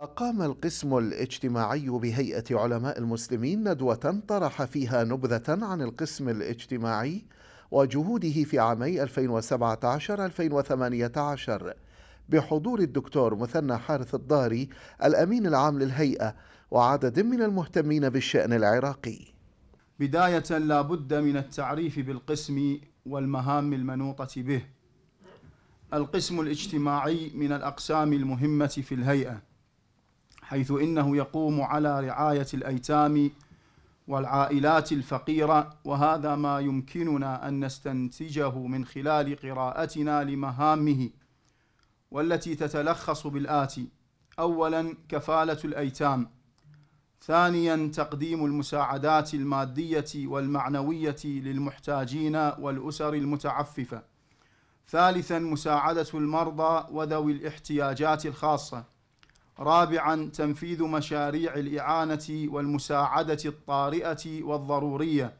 أقام القسم الاجتماعي بهيئة علماء المسلمين ندوة طرح فيها نبذة عن القسم الاجتماعي وجهوده في عامي 2017-2018 بحضور الدكتور مثنى حارث الضاري الأمين العام للهيئة وعدد من المهتمين بالشأن العراقي بداية لا بد من التعريف بالقسم والمهام المنوطة به القسم الاجتماعي من الأقسام المهمة في الهيئة حيث إنه يقوم على رعاية الأيتام والعائلات الفقيرة وهذا ما يمكننا أن نستنتجه من خلال قراءتنا لمهامه والتي تتلخص بالآتي أولا كفالة الأيتام ثانيا تقديم المساعدات المادية والمعنوية للمحتاجين والأسر المتعففة ثالثا مساعدة المرضى وذوي الاحتياجات الخاصة رابعا تنفيذ مشاريع الإعانة والمساعدة الطارئة والضرورية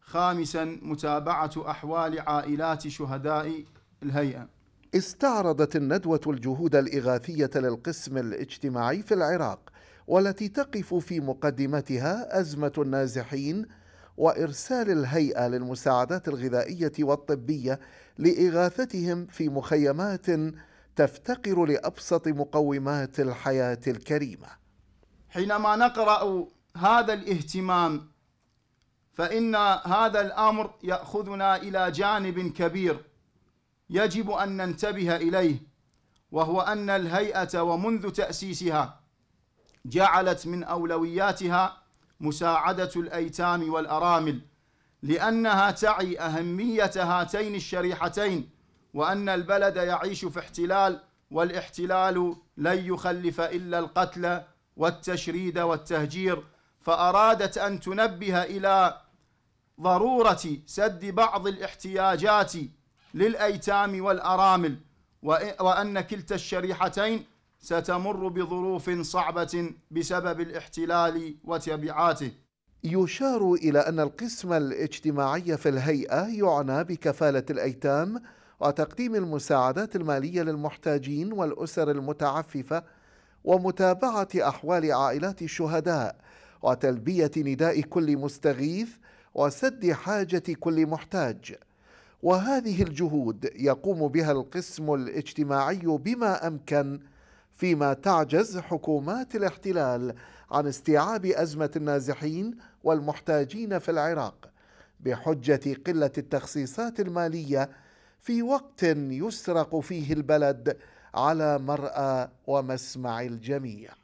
خامسا متابعة أحوال عائلات شهداء الهيئة استعرضت الندوة الجهود الإغاثية للقسم الاجتماعي في العراق والتي تقف في مقدمتها أزمة النازحين وإرسال الهيئة للمساعدات الغذائية والطبية لإغاثتهم في مخيمات تفتقر لابسط مقومات الحياه الكريمه حينما نقرا هذا الاهتمام فان هذا الامر ياخذنا الى جانب كبير يجب ان ننتبه اليه وهو ان الهيئه ومنذ تاسيسها جعلت من اولوياتها مساعده الايتام والارامل لانها تعي اهميه هاتين الشريحتين وأن البلد يعيش في احتلال والاحتلال لن يخلف إلا القتل والتشريد والتهجير فأرادت أن تنبه إلى ضرورة سد بعض الاحتياجات للأيتام والأرامل وأن كلتا الشريحتين ستمر بظروف صعبة بسبب الاحتلال وتبعاته يشار إلى أن القسم الاجتماعي في الهيئة يعنى بكفالة الأيتام وتقديم المساعدات المالية للمحتاجين والأسر المتعففة ومتابعة أحوال عائلات الشهداء وتلبية نداء كل مستغيث وسد حاجة كل محتاج وهذه الجهود يقوم بها القسم الاجتماعي بما أمكن فيما تعجز حكومات الاحتلال عن استيعاب أزمة النازحين والمحتاجين في العراق بحجة قلة التخصيصات المالية في وقت يسرق فيه البلد على مرأى ومسمع الجميع